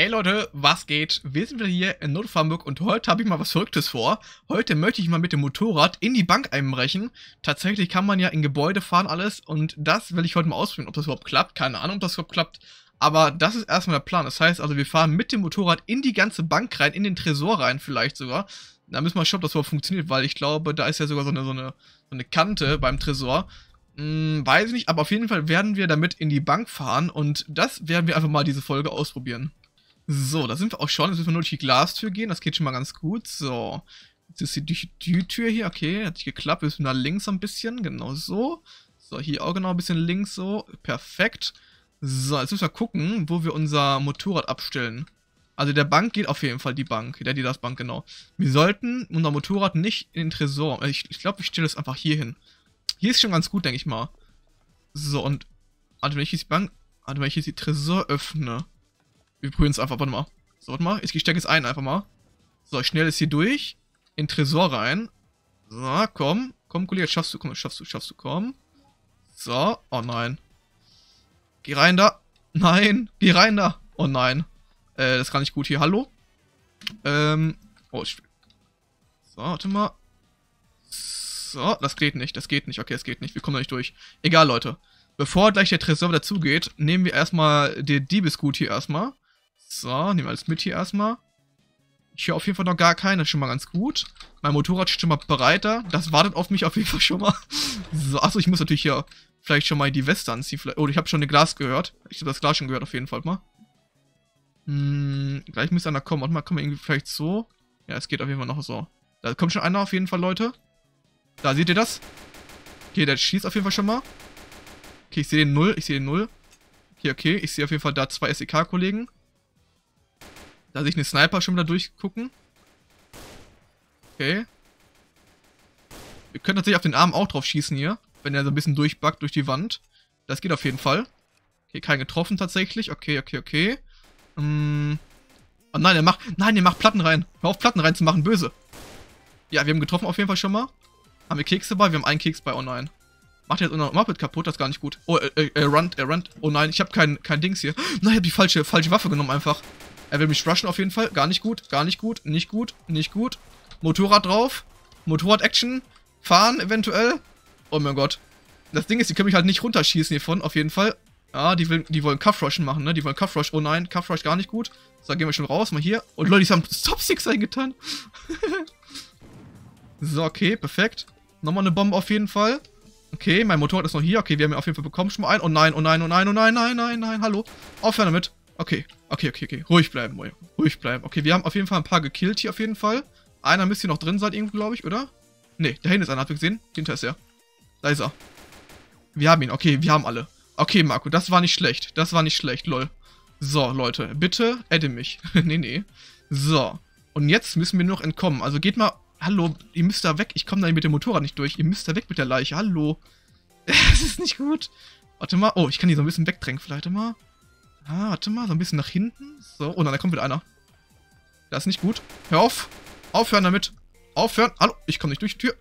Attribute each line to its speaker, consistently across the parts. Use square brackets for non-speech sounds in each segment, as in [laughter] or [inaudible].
Speaker 1: Hey Leute, was geht? Wir sind wieder hier in Notfarmburg und heute habe ich mal was Verrücktes vor. Heute möchte ich mal mit dem Motorrad in die Bank einbrechen. Tatsächlich kann man ja in Gebäude fahren alles und das will ich heute mal ausprobieren, ob das überhaupt klappt. Keine Ahnung, ob das überhaupt klappt. Aber das ist erstmal der Plan. Das heißt also, wir fahren mit dem Motorrad in die ganze Bank rein, in den Tresor rein vielleicht sogar. Da müssen wir schauen, ob das überhaupt funktioniert, weil ich glaube, da ist ja sogar so eine, so eine, so eine Kante beim Tresor. Hm, weiß ich nicht, aber auf jeden Fall werden wir damit in die Bank fahren und das werden wir einfach mal diese Folge ausprobieren. So, da sind wir auch schon. Jetzt müssen wir nur durch die Glastür gehen. Das geht schon mal ganz gut. So. Jetzt ist die, die, die Tür hier. Okay, hat sich geklappt. Wir müssen da links ein bisschen. Genau so. So, hier auch genau ein bisschen links so. Perfekt. So, jetzt müssen wir gucken, wo wir unser Motorrad abstellen. Also der Bank geht auf jeden Fall die Bank. Der die das Bank, genau. Wir sollten unser Motorrad nicht in den Tresor. Äh, ich, ich glaube, ich stelle es einfach hier hin. Hier ist schon ganz gut, denke ich mal. So, und... Warte, wenn ich jetzt die Bank... Warte, wenn ich jetzt die Tresor öffne... Übrigens einfach, warte mal. So, warte mal. Ich stecke es ein einfach mal. So, schnell ist hier durch. In den Tresor rein. So, komm. Komm, Kollege, schaffst du, komm, schaffst du, schaffst du, komm. So, oh nein. Geh rein da. Nein, geh rein da. Oh nein. Äh, das kann nicht gut hier. Hallo? Ähm, oh, ich... So, warte mal. So, das geht nicht, das geht nicht. Okay, es geht nicht. Wir kommen da nicht durch. Egal, Leute. Bevor gleich der Tresor dazu geht, nehmen wir erstmal den Diebesgut hier erstmal. So, nehmen wir alles mit hier erstmal. Ich höre auf jeden Fall noch gar keinen, das ist schon mal ganz gut. Mein Motorrad steht schon mal breiter. Das wartet auf mich auf jeden Fall schon mal. [laughs] So, achso, ich muss natürlich hier vielleicht schon mal die Weste anziehen. Oder oh, ich habe schon ein Glas gehört. Ich habe das Glas schon gehört auf jeden Fall mal. Hm, gleich müsste einer kommen. Warte mal, kommen wir irgendwie vielleicht so? Ja, es geht auf jeden Fall noch so. Da kommt schon einer auf jeden Fall, Leute. Da, seht ihr das? Okay, der schießt auf jeden Fall schon mal. Okay, ich sehe den Null. Ich sehe den Null. Okay, okay. Ich sehe auf jeden Fall da zwei SEK-Kollegen. Da sehe ich einen Sniper schon wieder durchgucken. Okay. Wir können natürlich auf den Arm auch drauf schießen hier. Wenn er so ein bisschen durchbackt durch die Wand. Das geht auf jeden Fall. Okay, kein getroffen tatsächlich. Okay, okay, okay. Ähm. Oh nein, er macht. Nein, er macht Platten rein. Hör auf, Platten rein zu machen. Böse. Ja, wir haben getroffen auf jeden Fall schon mal. Haben wir Kekse bei? Wir haben einen Keks bei. Oh nein. Macht jetzt unser Muppet kaputt, das ist gar nicht gut. Oh, er, er, er runnt, er runnt. Oh nein, ich habe kein, kein Dings hier. Nein, ich habe die falsche, falsche Waffe genommen einfach. Er will mich rushen auf jeden Fall. Gar nicht gut, gar nicht gut, nicht gut, nicht gut. Motorrad drauf. Motorrad-Action. Fahren eventuell. Oh mein Gott. Das Ding ist, die können mich halt nicht runterschießen hiervon, auf jeden Fall. Ah, die, will, die wollen Cuff-Rushen machen, ne? Die wollen Cuff-Rush. Oh nein, Cuff-Rush gar nicht gut. So, gehen wir schon raus. Mal hier. Und oh, Leute, die haben Top six eingetan. [laughs] so, okay, perfekt. Nochmal eine Bombe auf jeden Fall. Okay, mein Motorrad ist noch hier. Okay, wir haben ihn auf jeden Fall bekommen schon mal ein. Oh nein, oh nein, oh nein, oh nein, nein, nein, nein. Hallo. Aufhören damit. Okay, okay, okay, okay. Ruhig bleiben, Moja. Ruhig bleiben. Okay, wir haben auf jeden Fall ein paar gekillt hier auf jeden Fall. Einer müsste hier noch drin sein irgendwo, glaube ich, oder? Ne, da hinten ist einer. Habt ihr gesehen? Hinter ist er. Da ist er. Wir haben ihn. Okay, wir haben alle. Okay, Marco, das war nicht schlecht. Das war nicht schlecht, lol. So, Leute, bitte adde mich. [laughs] nee, nee. So. Und jetzt müssen wir nur noch entkommen. Also geht mal... Hallo, ihr müsst da weg. Ich komme da mit dem Motorrad nicht durch. Ihr müsst da weg mit der Leiche. Hallo. [laughs] das ist nicht gut. Warte mal. Oh, ich kann die so ein bisschen wegdrängen vielleicht mal. Ah, warte mal, so ein bisschen nach hinten. So, oh nein, da kommt wieder einer. Das ist nicht gut. Hör auf. Aufhören damit. Aufhören. Hallo, ich komme nicht durch die Tür.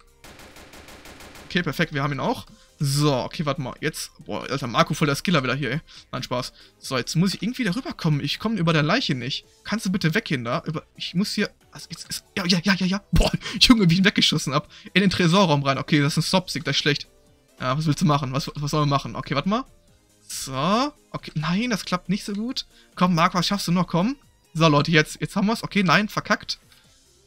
Speaker 1: Okay, perfekt, wir haben ihn auch. So, okay, warte mal. Jetzt, boah, Alter, Marco voll der Skiller wieder hier, ey. Nein, Spaß. So, jetzt muss ich irgendwie da rüberkommen. Ich komme über der Leiche nicht. Kannst du bitte weggehen da? Über, ich muss hier... Was, jetzt, ist, ja, ja, ja, ja, ja. Boah, [laughs] Junge, wie ich ihn weggeschossen hab. In den Tresorraum rein. Okay, das ist ein Stopstick, das ist schlecht. Ja, was willst du machen? Was, was sollen wir machen? Okay, warte mal. So. Okay, nein, das klappt nicht so gut. Komm, Marc, was schaffst du noch? Komm. So, Leute, jetzt, jetzt haben wir es. Okay, nein, verkackt.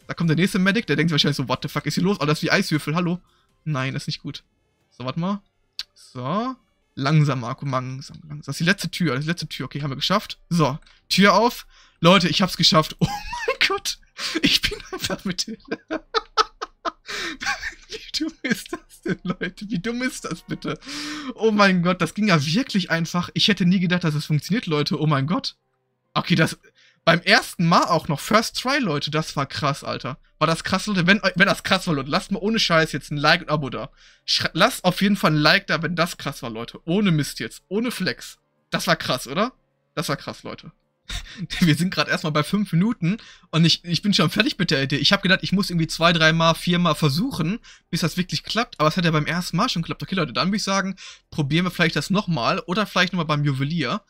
Speaker 1: Da kommt der nächste Medic, der denkt sich wahrscheinlich so, what the fuck ist hier los? Oh, das ist wie Eiswürfel, hallo. Nein, das ist nicht gut. So, warte mal. So. Langsam, Marco, langsam, langsam. Das ist die letzte Tür, das ist die letzte Tür. Okay, haben wir geschafft. So, Tür auf. Leute, ich hab's geschafft. [laughs] Oh mein Gott. Ich bin einfach mit dir. [laughs] dumm ist das denn, Leute? Wie dumm ist das bitte? Oh mein Gott, das ging ja wirklich einfach. Ich hätte nie gedacht, dass es funktioniert, Leute. Oh mein Gott. Okay, das. Beim ersten Mal auch noch. First Try, Leute. Das war krass, Alter. War das krass, Leute? Wenn, wenn das krass war, Leute, lasst mal ohne Scheiß jetzt ein Like und ein Abo da. Schra lasst auf jeden Fall ein Like da, wenn das krass war, Leute. Ohne Mist jetzt. Ohne Flex. Das war krass, oder? Das war krass, Leute. [laughs] wir sind gerade erstmal bei fünf Minuten und ich, ich bin schon fertig mit der Idee. Ich habe gedacht, ich muss irgendwie zwei, dreimal, viermal versuchen, bis das wirklich klappt. Aber es hat ja beim ersten Mal schon geklappt. Okay, Leute, dann würde ich sagen, probieren wir vielleicht das nochmal oder vielleicht nochmal beim Juwelier.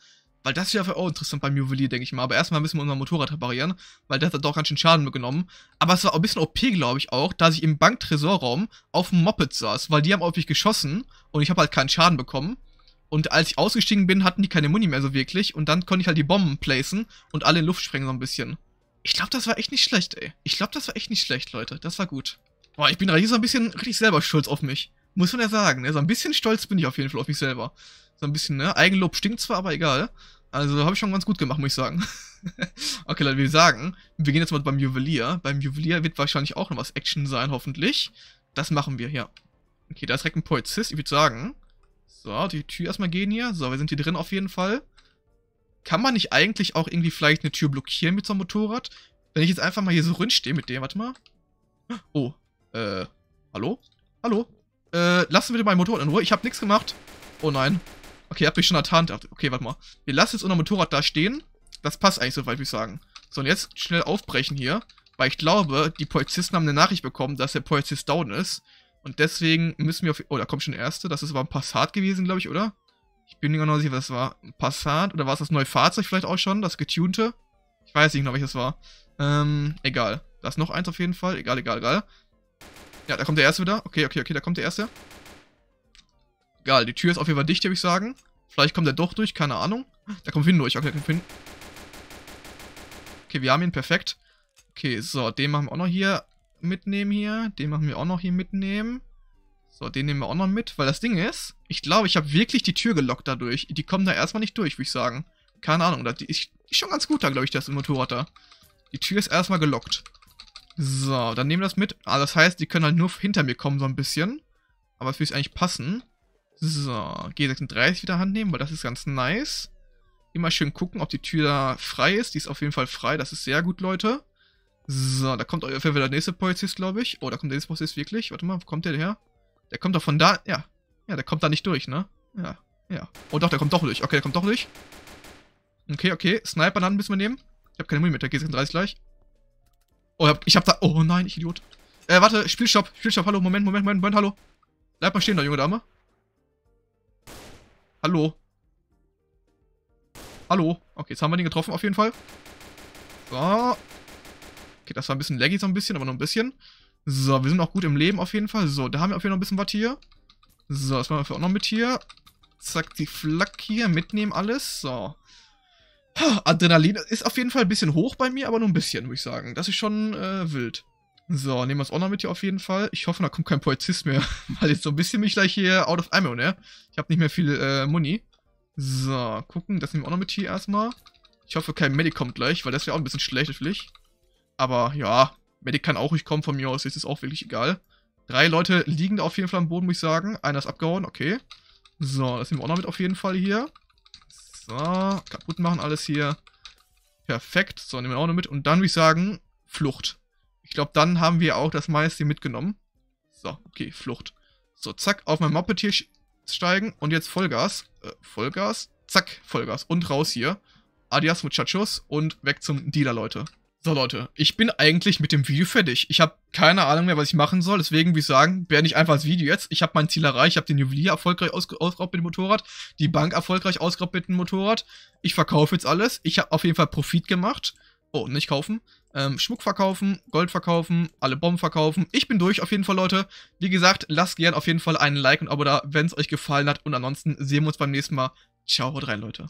Speaker 1: Weil das wäre auch interessant beim Juwelier, denke ich mal. Aber erstmal müssen wir unser Motorrad reparieren, weil das hat doch ganz schön Schaden mitgenommen. Aber es war auch ein bisschen OP, glaube ich, auch, da ich im Banktresorraum auf dem Moped saß, weil die haben auf mich geschossen und ich habe halt keinen Schaden bekommen. Und als ich ausgestiegen bin, hatten die keine Muni mehr so wirklich. Und dann konnte ich halt die Bomben placen und alle in Luft sprengen so ein bisschen. Ich glaube, das war echt nicht schlecht, ey. Ich glaube, das war echt nicht schlecht, Leute. Das war gut. Boah, ich bin gerade so ein bisschen richtig selber stolz auf mich. Muss man ja sagen. Ne? So ein bisschen stolz bin ich auf jeden Fall auf mich selber. So ein bisschen, ne? Eigenlob stinkt zwar, aber egal. Also habe ich schon ganz gut gemacht, muss ich sagen. [laughs] okay, Leute, wie sagen, wir gehen jetzt mal beim Juwelier. Beim Juwelier wird wahrscheinlich auch noch was Action sein, hoffentlich. Das machen wir, ja. Okay, da ist direkt ein Polizist. Ich würde sagen, so, die Tür erstmal gehen hier. So, wir sind hier drin auf jeden Fall. Kann man nicht eigentlich auch irgendwie vielleicht eine Tür blockieren mit so einem Motorrad? Wenn ich jetzt einfach mal hier so rinstehe mit dem, warte mal. Oh, äh, hallo? Hallo? Äh, lassen bitte mein Motorrad in Ruhe. Ich habe nichts gemacht. Oh nein. Okay, hat mich schon ertarnt. Okay, warte mal. Wir lassen jetzt unser Motorrad da stehen. Das passt eigentlich soweit, würde ich sagen. So, und jetzt schnell aufbrechen hier. Weil ich glaube, die Polizisten haben eine Nachricht bekommen, dass der Polizist down ist. Und deswegen müssen wir auf... Oh, da kommt schon der erste. Das ist, aber ein Passat gewesen, glaube ich, oder? Ich bin mir genau sicher, was das war. Ein Passat? Oder war es das neue Fahrzeug vielleicht auch schon? Das getunte? Ich weiß nicht genau, welches war. Ähm, egal. Da ist noch eins auf jeden Fall. Egal, egal, egal. Ja, da kommt der erste wieder. Okay, okay, okay, da kommt der erste. Egal, die Tür ist auf jeden Fall dicht, würde ich sagen. Vielleicht kommt er doch durch, keine Ahnung. Da kommt Finn durch. Okay, da kommt Finn. Okay, wir haben ihn, perfekt. Okay, so, den machen wir auch noch hier mitnehmen hier. Den machen wir auch noch hier mitnehmen. So, den nehmen wir auch noch mit, weil das Ding ist, ich glaube, ich habe wirklich die Tür gelockt dadurch. Die kommen da erstmal nicht durch, würde ich sagen. Keine Ahnung, das ist schon ganz gut da, glaube ich, das Motorrad da. Die Tür ist erstmal gelockt. So, dann nehmen wir das mit. Ah, das heißt, die können halt nur hinter mir kommen so ein bisschen. Aber es würde eigentlich passen. So, G36 wieder Hand nehmen, weil das ist ganz nice. Immer schön gucken, ob die Tür da frei ist. Die ist auf jeden Fall frei, das ist sehr gut, Leute. So, da kommt auf jeden Fall der nächste Polizist, glaube ich. Oh, da kommt der nächste Polizist wirklich. Warte mal, wo kommt der her? Der kommt doch von da. Ja. Ja, der kommt da nicht durch, ne? Ja. Ja. Oh doch, der kommt doch durch. Okay, der kommt doch durch. Okay, okay. Sniper dann müssen wir nehmen. Ich habe keine Muni mit der G36 gleich. Oh, ich hab, ich hab da. Oh nein, ich Idiot. Äh, warte, Spielstopp. Spielstopp, hallo, Moment, Moment, Moment, Moment, hallo. Bleib mal stehen da, junge Dame. Hallo. Hallo. Okay, jetzt haben wir den getroffen auf jeden Fall. So. Okay, das war ein bisschen laggy so ein bisschen, aber nur ein bisschen. So, wir sind auch gut im Leben auf jeden Fall. So, da haben wir auf jeden Fall noch ein bisschen was hier. So, das machen wir auch noch mit hier. Zack, die Flak hier, mitnehmen alles. So. Adrenalin ist auf jeden Fall ein bisschen hoch bei mir, aber nur ein bisschen, würde ich sagen. Das ist schon äh, wild. So, nehmen wir es auch noch mit hier auf jeden Fall. Ich hoffe, da kommt kein Polizist mehr. [laughs] Weil jetzt so ein bisschen mich gleich hier out of ammo, ne? Ich habe nicht mehr viel äh, Muni. So, gucken. Das nehmen wir auch noch mit hier erstmal. Ich hoffe, kein Medic kommt gleich, weil das wäre auch ein bisschen schlecht, natürlich. Aber ja, Medic kann auch ruhig kommen von mir aus, ist es auch wirklich egal. Drei Leute liegen da auf jeden Fall am Boden, muss ich sagen. Einer ist abgehauen, okay. So, das nehmen wir auch noch mit auf jeden Fall hier. So, kaputt machen alles hier. Perfekt, so, nehmen wir auch noch mit. Und dann würde ich sagen, Flucht. Ich glaube, dann haben wir auch das meiste mitgenommen. So, okay, Flucht. So, zack, auf mein Moped hier steigen und jetzt Vollgas. Äh, Vollgas, zack, Vollgas und raus hier. Adias Muchachos und weg zum Dealer, Leute. So Leute, ich bin eigentlich mit dem Video fertig. Ich habe keine Ahnung mehr, was ich machen soll. Deswegen würde ich sagen, beende ich einfach das Video jetzt. Ich habe mein Ziel erreicht. Ich habe den Juwelier erfolgreich ausgeraubt mit dem Motorrad. Die Bank erfolgreich ausgeraubt mit dem Motorrad. Ich verkaufe jetzt alles. Ich habe auf jeden Fall Profit gemacht. Oh, nicht kaufen. Ähm, Schmuck verkaufen, Gold verkaufen, alle Bomben verkaufen. Ich bin durch auf jeden Fall, Leute. Wie gesagt, lasst gerne auf jeden Fall einen Like und Abo da, wenn es euch gefallen hat. Und ansonsten sehen wir uns beim nächsten Mal. Ciao, haut rein, Leute.